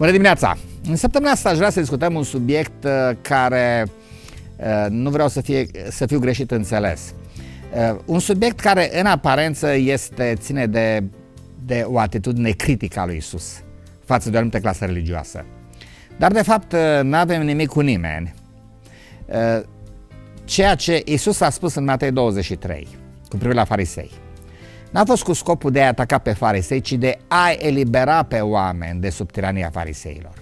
Bună dimineața! În săptămâna asta aș vrea să discutăm un subiect uh, care uh, nu vreau să, fie, să fiu greșit înțeles. Uh, un subiect care în aparență este, ține de, de o atitudine critică a lui Isus față de o anumită clasă religioasă. Dar de fapt nu avem nimic cu nimeni. Ceea ce Isus a spus în Matei 23 cu privire la farisei. N-a fost cu scopul de a ataca pe farisei, ci de a elibera pe oameni de sub tirania fariseilor.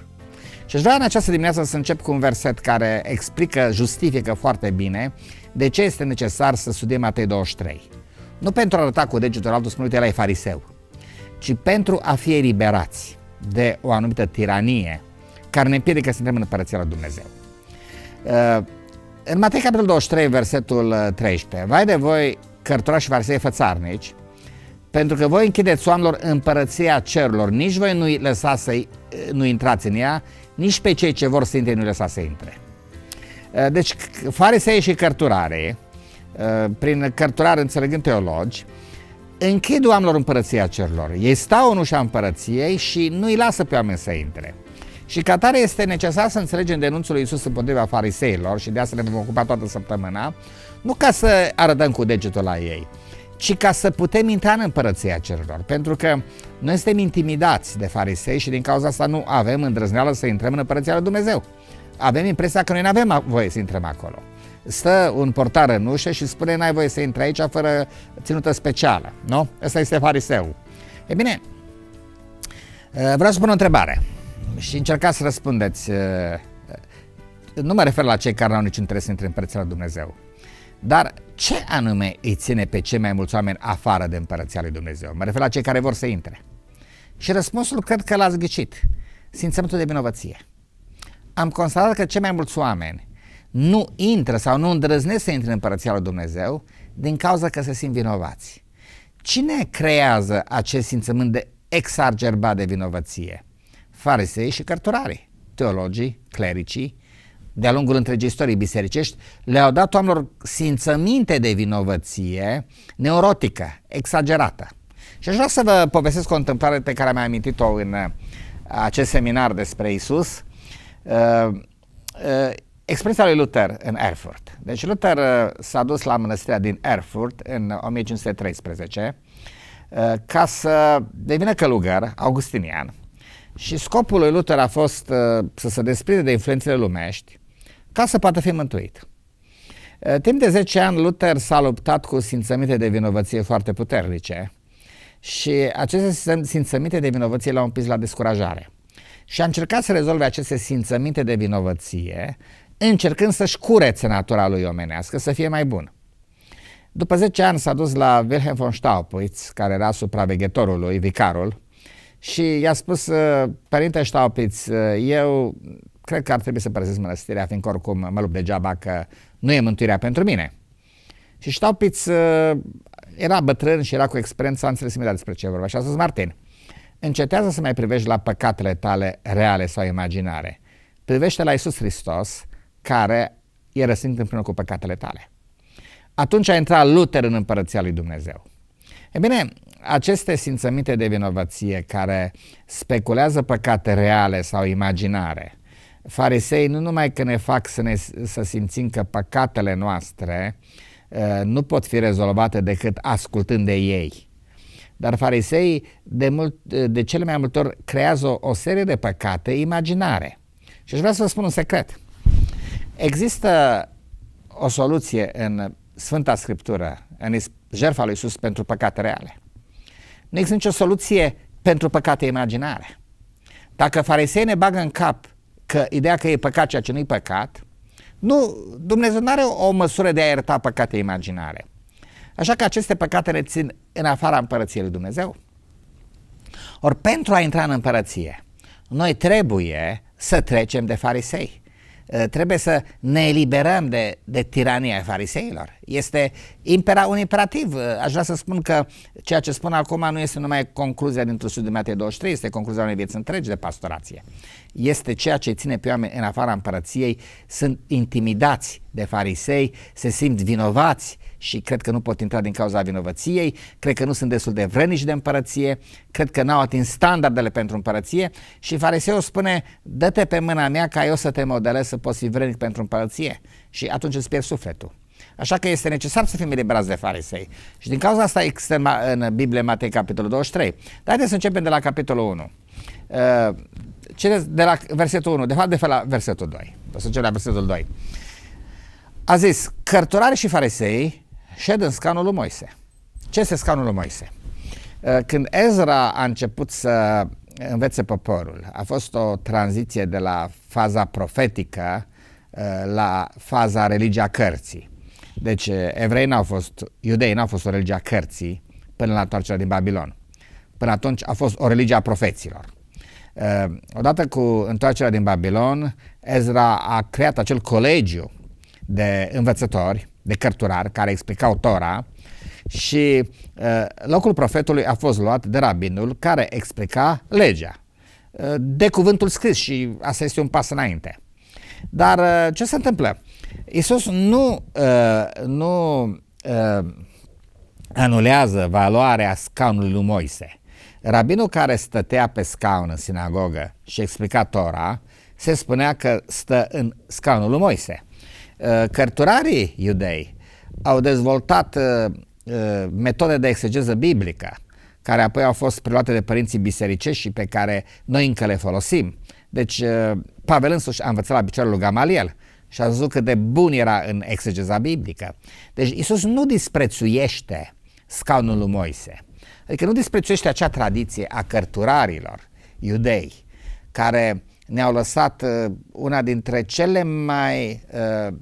Și aș vrea în această dimineață să încep cu un verset care explică, justifică foarte bine de ce este necesar să studiem Matei 23. Nu pentru a arăta cu degetul altul, spune, uite, la e fariseu, ci pentru a fi eliberați de o anumită tiranie care ne împiedică să intrăm în Împărăția lui Dumnezeu. Uh, în Matei capitolul 23, versetul 13, vai de voi, cărturași și farisei fățarnici, pentru că voi închideți oamenilor împărăția cerurilor, nici voi nu-i lăsați să nu intrați în ea, nici pe cei ce vor să intre nu-i lăsați să intre. Uh, deci farisei și cărturare, uh, prin cărturare înțelegând teologi, închid oamenilor împărăția cerurilor. Ei stau în ușa împărăției și nu-i lasă pe oameni să intre. Și ca tare este necesar să înțelegem denunțul lui Iisus împotriva fariseilor și de asta ne vom ocupa toată săptămâna, nu ca să arătăm cu degetul la ei, ci ca să putem intra în împărăția cerurilor. Pentru că noi suntem intimidați de farisei și din cauza asta nu avem îndrăzneală să intrăm în împărăția lui Dumnezeu. Avem impresia că noi nu avem voie să intrăm acolo. Stă un portar în ușă și spune n-ai voie să intri aici fără ținută specială, nu? Ăsta este fariseu. E bine, eh, vreau să pun o întrebare și încercați să răspundeți. Eh, nu mă refer la cei care nu au niciun interes să intre în împărăția lui Dumnezeu dar ce anume îi ține pe cei mai mulți oameni afară de Împărăția lui Dumnezeu? Mă refer la cei care vor să intre. Și răspunsul cred că l-ați ghicit. Simțământul de vinovăție. Am constatat că cei mai mulți oameni nu intră sau nu îndrăznesc să intre în Împărăția lui Dumnezeu din cauza că se simt vinovați. Cine creează acest simțământ de exagerbat de vinovăție? Farisei și cărturarii, teologii, clericii, de-a lungul întregii istorii bisericești, le-au dat oamenilor simțăminte de vinovăție neurotică, exagerată. Și aș vrea să vă povestesc o întâmplare pe care am amintit-o în uh, acest seminar despre Isus. Uh, uh, Expresia lui Luther în Erfurt. Deci Luther s-a dus la mănăstirea din Erfurt în 1513 ca să devină călugăr augustinian. Și scopul lui Luther a fost să se desprinde de influențele lumești ca să poată fi mântuit. Eh, timp de 10 ani, Luther s-a luptat cu simțăminte de vinovăție foarte puternice și aceste simțăminte de vinovăție l-au împins la descurajare. Și a încercat să rezolve aceste simțăminte de vinovăție încercând să-și curețe natura lui omenească, să fie mai bun. După 10 ani s-a dus la Wilhelm von Staupitz, care era supraveghetorul lui, vicarul, și i-a spus, eh, părinte Staupitz, eh, eu cred că ar trebui să părăsesc mănăstirea, fiindcă oricum mă lupt degeaba că nu e mântuirea pentru mine. Și Staupitz uh, era bătrân și era cu experiență, a înțeles imediat despre ce vorba și a spus Martin, încetează să mai privești la păcatele tale reale sau imaginare. Privește la Isus Hristos, care e răsint împreună cu păcatele tale. Atunci a intrat Luther în împărăția lui Dumnezeu. E bine, aceste simțăminte de vinovăție care speculează păcate reale sau imaginare – farisei nu numai că ne fac să, ne, să simțim că păcatele noastre uh, nu pot fi rezolvate decât ascultând de ei, dar farisei de, mult, uh, de cele mai multe ori creează o, o serie de păcate imaginare. Și aș vrea să vă spun un secret. Există o soluție în Sfânta Scriptură, în jertfa lui Iisus pentru păcate reale. Nu există nicio soluție pentru păcate imaginare. Dacă farisei ne bagă în cap că ideea că e păcat ceea ce nu-i păcat, nu, Dumnezeu nu are o măsură de a ierta păcate imaginare. Așa că aceste păcate le țin în afara împărăției lui Dumnezeu. Ori pentru a intra în împărăție, noi trebuie să trecem de farisei. Eh, trebuie să ne eliberăm de, de tirania fariseilor. Este impera, un imperativ. Eh, aș vrea să spun că ceea ce spun acum nu este numai concluzia dintr-un studiu de Matei 23, este concluzia unei vieți întregi de pastorație. Este ceea ce ține pe oameni în afara împărăției, sunt intimidați de farisei, se simt vinovați și cred că nu pot intra din cauza vinovăției, cred că nu sunt destul de vrănici de împărăție, cred că n-au atins standardele pentru împărăție și fariseul spune, dă-te pe mâna mea ca eu să te modelez să poți fi vrănic pentru împărăție și atunci îți pierzi sufletul. Așa că este necesar să fim eliberați de farisei. Și din cauza asta există în Biblie Matei capitolul 23. Dar haideți să începem de la capitolul 1. Uh, de la versetul 1, de fapt de la versetul 2. O să încep la versetul 2. A zis, cărturari și farisei șed în scanul lui Moise. Ce este scanul lui Moise? Uh, când Ezra a început să învețe poporul, a fost o tranziție de la faza profetică uh, la faza religia cărții. Deci evrei n-au fost, iudei n-au fost o religie a cărții până la întoarcerea din Babilon. Până atunci a fost o religie a profeților. Uh, odată cu întoarcerea din Babilon, Ezra a creat acel colegiu de învățători de cărturar care explicau Tora și uh, locul profetului a fost luat de rabinul care explica legea uh, de cuvântul scris și asta este un pas înainte. Dar uh, ce se întâmplă? Isus nu, uh, nu uh, anulează valoarea scaunului lui Moise. Rabinul care stătea pe scaun în sinagogă și explica Tora se spunea că stă în scaunul lui Moise. Uh, cărturarii iudei au dezvoltat uh, uh, metode de exegeză biblică, care apoi au fost preluate de părinții bisericești și pe care noi încă le folosim. Deci Pavel însuși a învățat la picioarele lui Gamaliel și a zis cât de bun era în exegeza biblică. Deci Isus nu disprețuiește scaunul lui Moise. Adică nu disprețuiește acea tradiție a cărturarilor iudei care ne-au lăsat uh, una dintre cele mai, uh,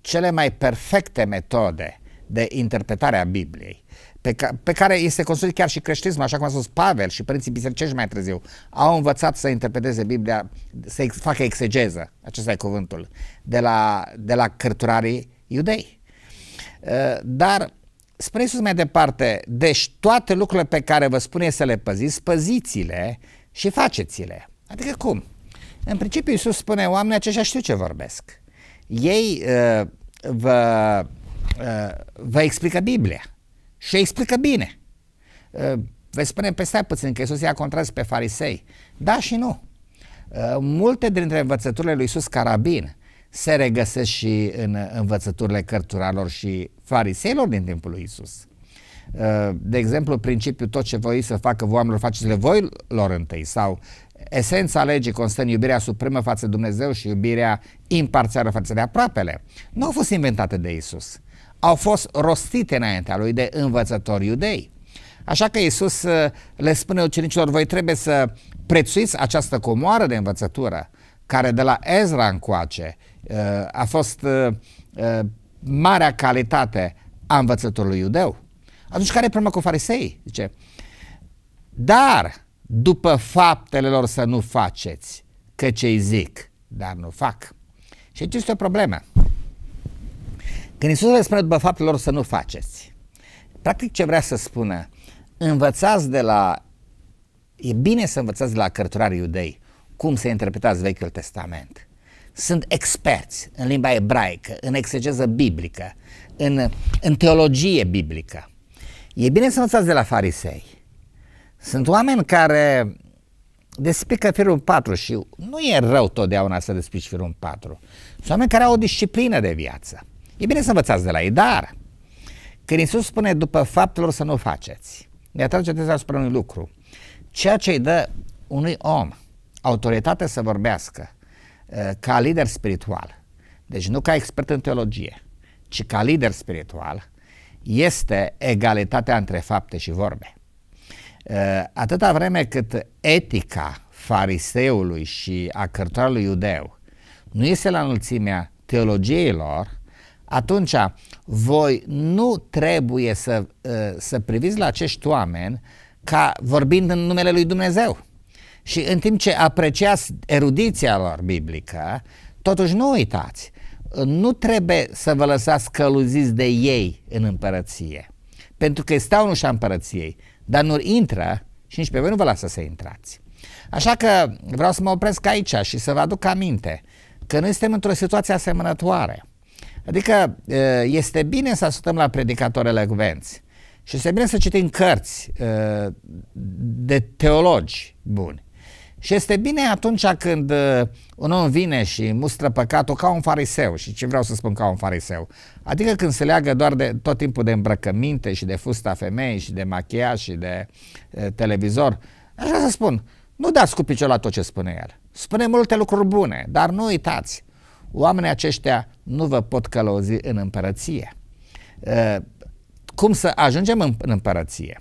cele mai perfecte metode de interpretare a Bibliei, pe, ca, pe care este construit chiar și creștinismul, așa cum a spus Pavel și părinții bisericești mai târziu, au învățat să interpreteze Biblia, să ex, facă exegeză, acesta e cuvântul, de la, de la cărturarii iudei. Uh, dar spre Iisus mai departe, deci toate lucrurile pe care vă spune să le păziți, păziți-le și faceți-le. Adică cum? În principiu, Iisus spune, oamenii aceștia știu ce vorbesc. Ei uh, vă, uh, vă explică Biblia și explică bine. Uh, vă spune, pe păi stai puțin, că Iisus i-a contras pe farisei. Da și nu. Uh, multe dintre învățăturile lui Iisus Carabin se regăsesc și în învățăturile cărturarilor și fariseilor din timpul lui Iisus de exemplu, principiul tot ce voi să facă voi oamenilor, faceți-le voi lor întâi sau esența legii constă în iubirea supremă față de Dumnezeu și iubirea imparțială față de aproapele. Nu au fost inventate de Isus. Au fost rostite înaintea lui de învățători iudei. Așa că Isus uh, le spune ucenicilor, voi trebuie să prețuiți această comoară de învățătură care de la Ezra încoace uh, a fost uh, marea calitate a învățătorului iudeu. Atunci care e problema cu farisei? Zice, dar după faptele lor să nu faceți, că ce-i zic, dar nu fac. Și aici este o problemă. Când Iisus le spune după faptele lor să nu faceți, practic ce vrea să spună, învățați de la, e bine să învățați de la cărturari iudei cum se interpretați Vechiul Testament. Sunt experți în limba ebraică, în exegeză biblică, în, în teologie biblică. E bine să învățați de la farisei. Sunt oameni care despică firul 4 și nu e rău totdeauna să despici firul 4. Sunt oameni care au o disciplină de viață. E bine să învățați de la ei, dar când Iisus spune după faptelor să nu faceți, ne atrage atenția asupra unui lucru. Ceea ce îi dă unui om autoritate să vorbească uh, ca lider spiritual, deci nu ca expert în teologie, ci ca lider spiritual, este egalitatea între fapte și vorbe. Uh, atâta vreme cât etica fariseului și a cărtarului iudeu nu este la înălțimea teologiilor, atunci voi nu trebuie să, uh, să priviți la acești oameni ca vorbind în numele lui Dumnezeu. Și în timp ce apreciați erudiția lor biblică, totuși nu uitați nu trebuie să vă lăsați căluziți de ei în împărăție. Pentru că stau în ușa împărăției, dar nu intră și nici pe voi nu vă lasă să intrați. Așa că vreau să mă opresc aici și să vă aduc aminte că noi suntem într-o situație asemănătoare. Adică este bine să ascultăm la predicatorele guvenți și este bine să citim cărți de teologi buni. Și este bine atunci când uh, un om vine și mustră păcatul ca un fariseu. Și ce vreau să spun ca un fariseu? Adică când se leagă doar de tot timpul de îmbrăcăminte și de fusta femeii și de machiaj și de e, uh, televizor. Așa să spun, nu dați cu piciorul la tot ce spune el. Spune multe lucruri bune, dar nu uitați. Oamenii aceștia nu vă pot călăuzi în împărăție. E, uh, cum să ajungem în, în împărăție?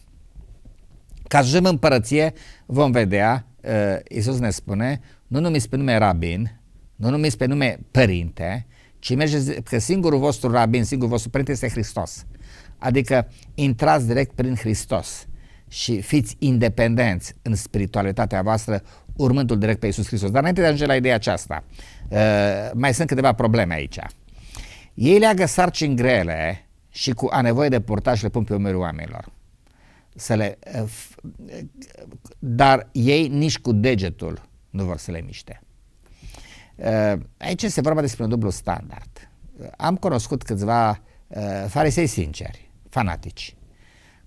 Ca să ajungem în împărăție vom vedea Uh, Iisus ne spune, nu numiți pe nume rabin, nu numiți pe nume părinte, ci mergeți că singurul vostru rabin, singurul vostru părinte este Hristos. Adică intrați direct prin Hristos și fiți independenți în spiritualitatea voastră, urmândul direct pe Iisus Hristos. Dar înainte de a ajunge la ideea aceasta, uh, mai sunt câteva probleme aici. Ei leagă sarcini grele și cu a nevoie de purtaj le pun pe umerii oamenilor să le... Eh, eh, dar ei nici cu degetul nu vor să le miște. Eh, aici este vorba despre un dublu standard. Am cunoscut câțiva farisei sinceri, fanatici,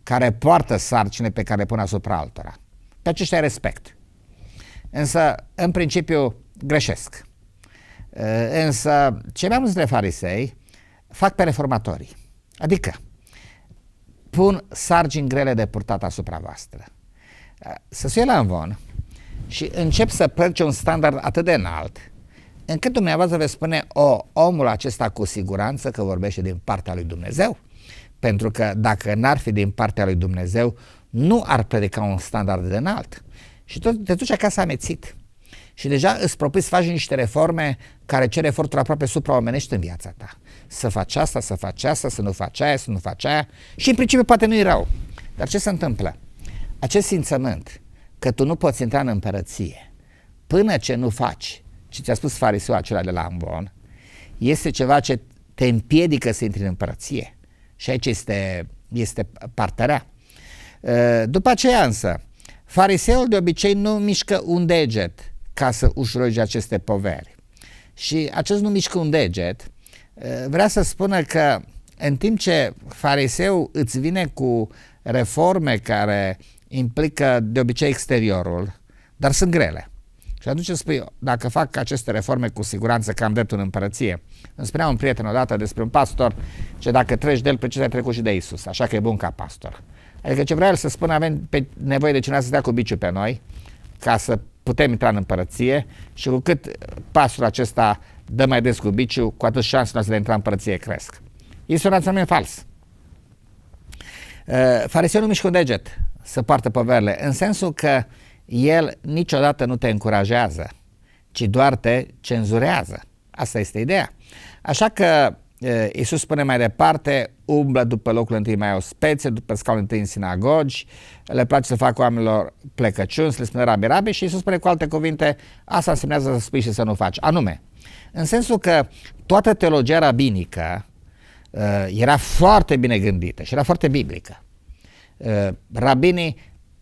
care poartă sarcine pe care le pun asupra altora. Pe aceștia respect. Însă, în principiu, greșesc. Însă, cei mai mulți dintre farisei fac pe reformatorii. Adică, pun sargini grele de purtat asupra voastră. Eh, să se la învon și încep să plăce un standard atât de înalt încât dumneavoastră veți spune, o, omul acesta cu siguranță că vorbește din partea lui Dumnezeu, pentru că dacă n-ar fi din partea lui Dumnezeu, nu ar predica un standard de înalt. Și tot te duci acasă amețit și deja îți propui să faci niște reforme care cer eforturi aproape supraomenești în viața ta. Să faci asta, să faci asta, să nu faci aia, să nu faci aia și în principiu poate nu e rău. Dar ce se întâmplă? Acest simțământ că tu nu poți intra în împărăție până ce nu faci ce ți-a spus fariseul acela de la Ambon este ceva ce te împiedică să intri în împărăție. Și aici este, este partea ă, După aceea însă, fariseul de obicei nu mișcă un deget – ca să ușureze aceste poveri. Și acest nu mișcă un deget, uh, vrea să spună că în timp ce fariseu îți vine cu reforme care implică de obicei exteriorul, dar sunt grele. Și atunci spui, dacă fac aceste reforme, cu siguranță că am dreptul în împărăție. Îmi spunea un prieten odată despre un pastor ce dacă treci de el, pe ce ai trecut și de Isus, așa că e bun ca pastor. Adică ce vrea el să spună, avem nevoie de cineva să stea cu biciu pe noi, ca să putem intra în împărăție și cu cât pasul acesta dă mai des cu biciu, cu atât șansele noastre de a intra în împărăție cresc. Este un raționament fals. Uh, fariseul nu mișcă un deget să poartă poverile, în sensul că el niciodată nu te încurajează, ci doar te cenzurează. Asta este ideea. Așa că Eh, Iisus spune mai departe, umblă după locul întâi mai o spețe, după scaunul întâi în sinagogi, le place să facă oamenilor plecăciuni, să le spune rabi, rabi și Iisus spune cu alte cuvinte, asta înseamnă să spui și să nu faci. Anume, în sensul că toată teologia rabinică uh, era foarte bine gândită și era foarte biblică. Uh, rabinii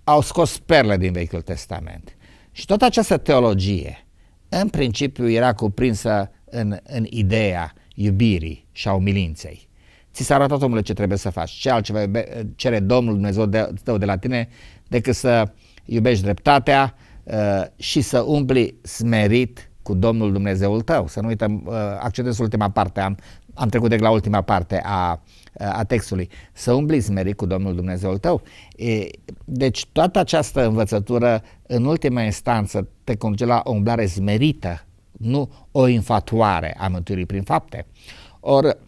au scos perle din Vechiul Testament și toată această teologie, în principiu, era cuprinsă în, în ideea iubirii și a umilinței. Ți s-a arătat, omule, ce trebuie să faci. Ce altceva iube- cere Domnul Dumnezeu de, tău de la tine decât să iubești dreptatea uh, și să umpli smerit cu Domnul Dumnezeul tău. Să nu uităm, uh, accedez ultima parte, am, am trecut de la ultima parte a, uh, a textului. Să umbli smerit cu Domnul Dumnezeul tău. E, deci toată această învățătură, în ultima instanță, te conduce la o umblare smerită nu o infatuare a mântuirii prin fapte. Or,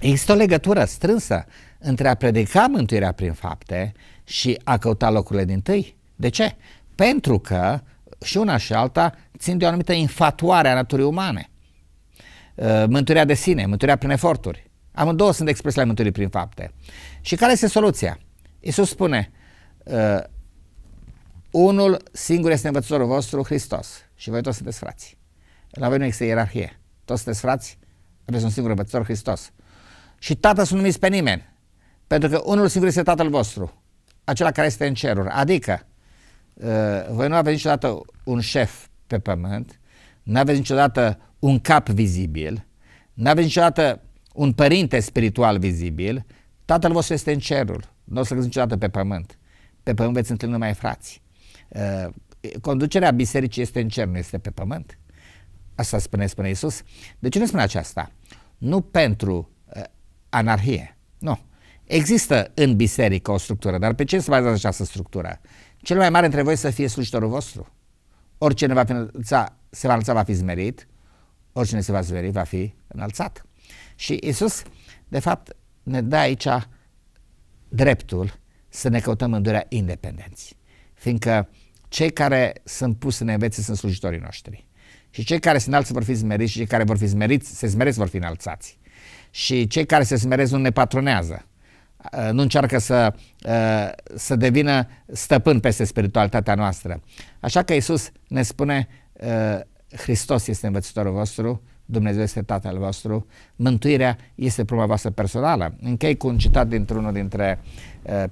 există o legătură strânsă între a predica mântuirea prin fapte și a căuta locurile din tâi. De ce? Pentru că și una și alta țin de o anumită infatuare a naturii umane. Uh, mântuirea de sine, mântuirea prin eforturi. Amândouă sunt expresele mântuirii prin fapte. Și care este soluția? Iisus spune, uh, unul singur este învățătorul vostru, Hristos și voi toți sunteți frați. La voi nu există ierarhie. Toți sunteți frați, aveți un singur învățător, Hristos. Și tată să nu numiți pe nimeni, pentru că unul singur este tatăl vostru, acela care este în ceruri. Adică, uh, voi nu aveți niciodată un șef pe pământ, nu aveți niciodată un cap vizibil, nu aveți niciodată un părinte spiritual vizibil, tatăl vostru este în cerul, nu o să niciodată pe pământ. Pe pământ veți întâlni numai frați. Uh, conducerea bisericii este în cer, nu este pe pământ. Asta spune, spune Isus. De ce nu spune aceasta? Nu pentru uh, anarhie, nu. Există în biserică o structură, dar pe ce se bazează această structură? Cel mai mare dintre voi să fie slujitorul vostru. Oricine va înălța, se va înălța va fi zmerit, oricine se va zmeri va fi înălțat. Și Isus, de fapt, ne dă aici dreptul să ne căutăm în durerea independenții. Fiindcă cei care sunt pus să ne învețe sunt slujitorii noștri. Și cei care se înalți vor fi zmeriți și cei care vor fi zmeriți, se zmeresc vor fi înalțați. Și cei care se zmeresc nu ne patronează. Uh, nu încearcă să, uh, să devină stăpân peste spiritualitatea noastră. Așa că Iisus ne spune, uh, Hristos este învățătorul vostru, Dumnezeu este Tatăl vostru, mântuirea este prima voastră personală. Închei cu un citat dintr-unul dintre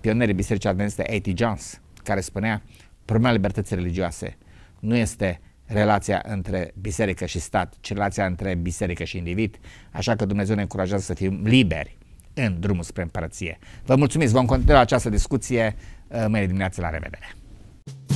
pionerii Bisericii Adventiste, A.T. Jones, care spunea, problema libertății religioase nu este relația între biserică și stat, ci relația între biserică și individ, așa că Dumnezeu ne încurajează să fim liberi în drumul spre împărăție. Vă mulțumesc, vom continua această discuție uh, mâine dimineață, la revedere!